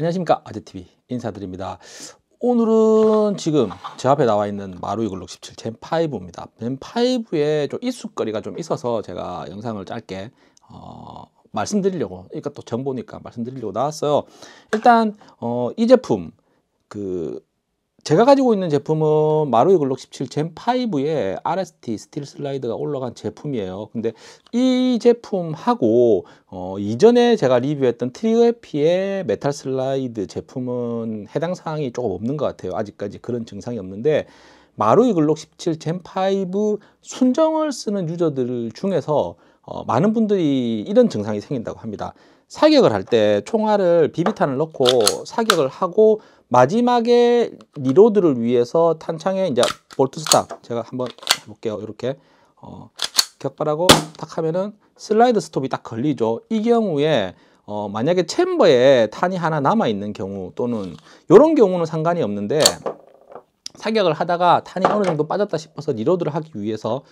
안녕하십니까 아재TV 인사드립니다 오늘은 지금 제 앞에 나와 있는 마루이 글록 17 젠5입니다 젠5에 좀 이슈거리가 좀 있어서 제가 영상을 짧게 어, 말씀드리려고 그러니까 또 정보니까 말씀드리려고 나왔어요 일단 어, 이 제품 그 제가 가지고 있는 제품은 마루이 글록 17 젠5에 RST 스틸 슬라이드가 올라간 제품이에요. 근데 이 제품하고 어, 이전에 제가 리뷰했던 트리오에피의 메탈 슬라이드 제품은 해당 사항이 조금 없는 것 같아요. 아직까지 그런 증상이 없는데 마루이 글록 17 젠5 순정을 쓰는 유저들 중에서 어, 많은 분들이 이런 증상이 생긴다고 합니다. 사격을 할 때 총알을 비비탄을 넣고 사격을 하고 마지막에 리로드를 위해서 탄창에 이제 볼트 스탑 제가 한번 해볼게요. 이렇게 어, 격발하고 탁 하면은 슬라이드 스톱이 딱 걸리죠. 이 경우에 어, 만약에 챔버에 탄이 하나 남아 있는 경우 또는 이런 경우는 상관이 없는데 사격을 하다가 탄이 어느 정도 빠졌다 싶어서 리로드를 하기 위해서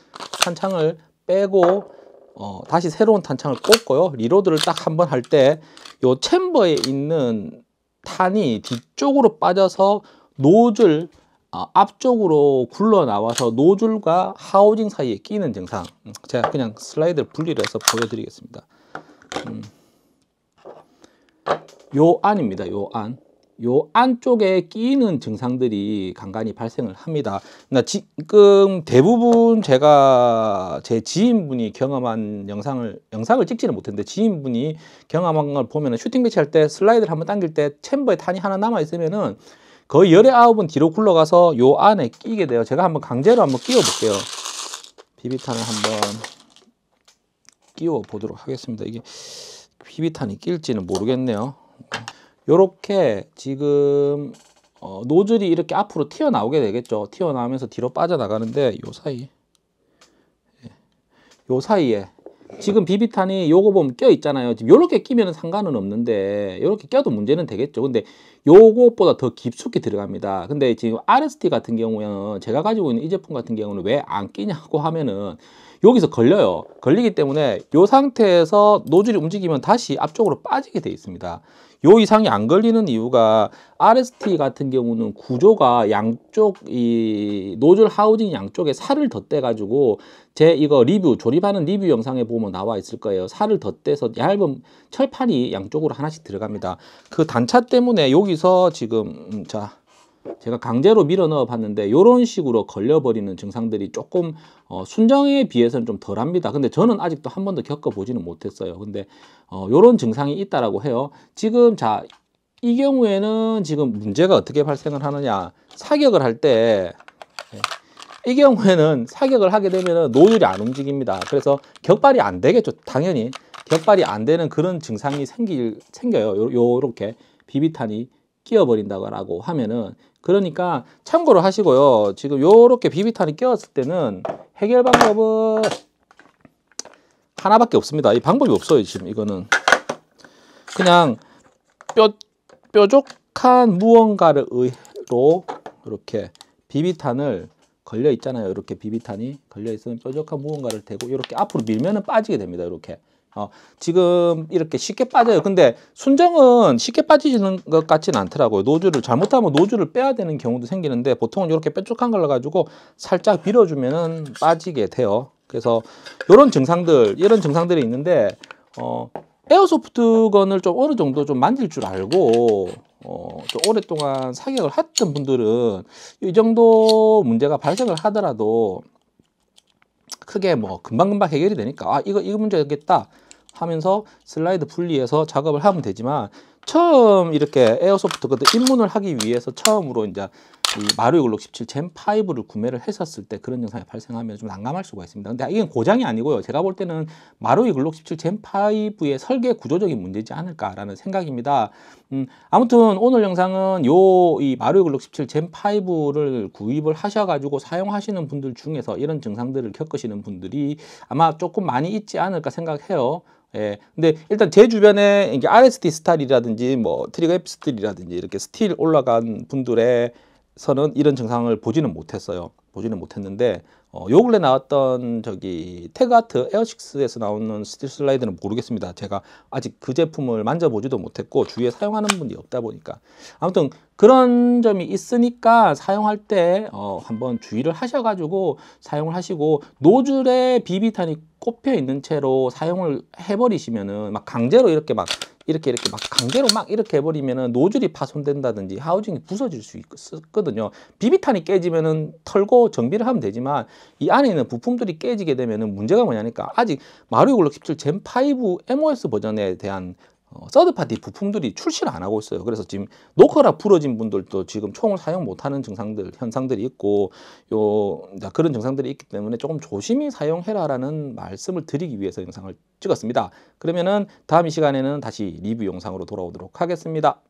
탄창을 빼고 어, 다시 새로운 탄창을 꽂고요. 리로드를 딱 한 번 할 때 이 챔버에 있는 탄이 뒤쪽으로 빠져서 노즐 어, 앞쪽으로 굴러 나와서 노즐과 하우징 사이에 끼는 증상. 음, 제가 그냥 슬라이드를 분리를 해서 보여드리겠습니다. 음. 요 안입니다. 요 안. 요 안쪽에 끼는 증상들이 간간히 발생을 합니다. 그 지금 대부분 제가 제 지인분이 경험한 영상을 영상을 찍지는 못했는데 지인분이 경험한 걸보면 슈팅 배치할 때 슬라이드를 한번 당길 때 챔버에 탄이 하나 남아 있으면은 거의 열의 아홉은 뒤로 굴러가서 요 안에 끼게 돼요. 제가 한번 강제로 한번 끼워 볼게요. 비비탄을 한번 끼워 보도록 하겠습니다. 이게 비비탄이 낄지는 모르겠네요. 이렇게 지금 어, 노즐이 이렇게 앞으로 튀어나오게 되겠죠. 튀어나오면서 뒤로 빠져나가는데 요 사이 에요 예. 사이에 지금 비비탄이 요거 보면 껴 있잖아요. 지금 요렇게 끼면 상관은 없는데 요렇게 껴도 문제는 되겠죠. 근데 요것보다더 깊숙이 들어갑니다. 근데 지금 RST 같은 경우에는 제가 가지고 있는 이 제품 같은 경우는 왜 안 끼냐고 하면은 여기서 걸려요. 걸리기 때문에 요 상태에서 노즐이 움직이면 다시 앞쪽으로 빠지게 돼 있습니다. 요 이상이 안 걸리는 이유가 RST 같은 경우는 구조가 양쪽 이 노즐 하우징 양쪽에 살을 덧대 가지고 제 이거 리뷰 조립하는 리뷰 영상에 보면 나와 있을 거예요. 살을 덧대서 얇은 철판이 양쪽으로 하나씩 들어갑니다. 그 단차 때문에 여기서 지금 음, 자 제가 강제로 밀어넣어 봤는데 이런 식으로 걸려버리는 증상들이 조금 어, 순정에 비해서는 좀 덜합니다. 근데 저는 아직도 한 번도 겪어보지는 못했어요. 근데 이런 어, 증상이 있다라고 해요. 지금 자 이 경우에는 지금 문제가 어떻게 발생을 하느냐 사격을 할 때이 예, 경우에는 사격을 하게 되면 노율이안 움직입니다. 그래서 격발이 안 되겠죠. 당연히 격발이 안 되는 그런 증상이 생길 생겨 요, 요렇게 비비탄이 끼워버린다고 하면은 그러니까 참고로 하시고요. 지금 요렇게 비비탄이 끼웠을 때는 해결 방법은 하나밖에 없습니다. 이 방법이 없어요. 지금 이거는 그냥 뾰, 뾰족한 무언가를 의로 이렇게 비비탄을 걸려 있잖아요. 이렇게 비비탄이 걸려 있으면 뾰족한 무언가를 대고 이렇게 앞으로 밀면은 빠지게 됩니다. 이렇게 어, 지금 이렇게 쉽게 빠져요. 근데 순정은 쉽게 빠지는 것 같지는 않더라고요. 노즐을 잘못하면 노즐을 빼야 되는 경우도 생기는데 보통은 이렇게 뾰족한 걸 가지고 살짝 밀어주면은 빠지게 돼요. 그래서 이런 증상들, 이런 증상들이 있는데 어, 에어소프트건을 좀 어느 정도 좀 만질 줄 알고 어, 좀 오랫동안 사격을 했던 분들은 이 정도 문제가 발생을 하더라도 크게 뭐 금방금방 해결이 되니까 아 이거 이거 문제겠다 하면서 슬라이드 분리해서 작업을 하면 되지만 처음 이렇게 에어소프트 그때 입문을 하기 위해서 처음으로 이제 이 마루의 글록 17 젠5를 구매를 했었을 때 그런 현상이 발생하면 좀 난감할 수가 있습니다. 근데 이건 고장이 아니고요. 제가 볼 때는 마루의 7 젠5의 설계 구조적인 문제지 않을까라는 생각입니다. 음, 아무튼 오늘 영상은 요 이 마루의 7 젠5를 구입을 하셔가지고 사용하시는 분들 중에서 이런 증상들을 겪으시는 분들이 아마 조금 많이 있지 않을까 생각해요. 예. 근데 일단 제 주변에 이게 RST 스타일이라든지 뭐 트리거 앱 스틸이라든지 이렇게 스틸 올라간 분들의 서는 이런 증상을 보지는 못했어요. 보지는 못했는데 어, 요 근래 나왔던 저기 테그아트 에어식스에서 나오는 스틸 슬라이드는 모르겠습니다. 제가 아직 그 제품을 만져보지도 못했고 주위에 사용하는 분이 없다 보니까 아무튼 그런 점이 있으니까 사용할 때 어, 한번 주의를 하셔가지고 사용을 하시고 노즐에 비비탄이 꼽혀 있는 채로 사용을 해버리시면은 막 강제로 이렇게 막 이렇게 이렇게 막 강제로 막 이렇게 해버리면은 노즐이 파손된다든지 하우징이 부서질 수 있거든요. 비비탄이 깨지면은 털고 정비를 하면 되지만 이 안에 있는 부품들이 깨지게 되면은 문제가 뭐냐니까 아직 마루이글로 17 젠5 MOS 버전에 대한 어, 서드파티 부품들이 출시를 안 하고 있어요. 그래서 지금 노크라 풀어진 분들도 지금 총을 사용 못하는 증상들, 현상들이 있고 요 그런 증상들이 있기 때문에 조금 조심히 사용해라라는 말씀을 드리기 위해서 영상을 찍었습니다. 그러면은 다음 이 시간에는 다시 리뷰 영상으로 돌아오도록 하겠습니다.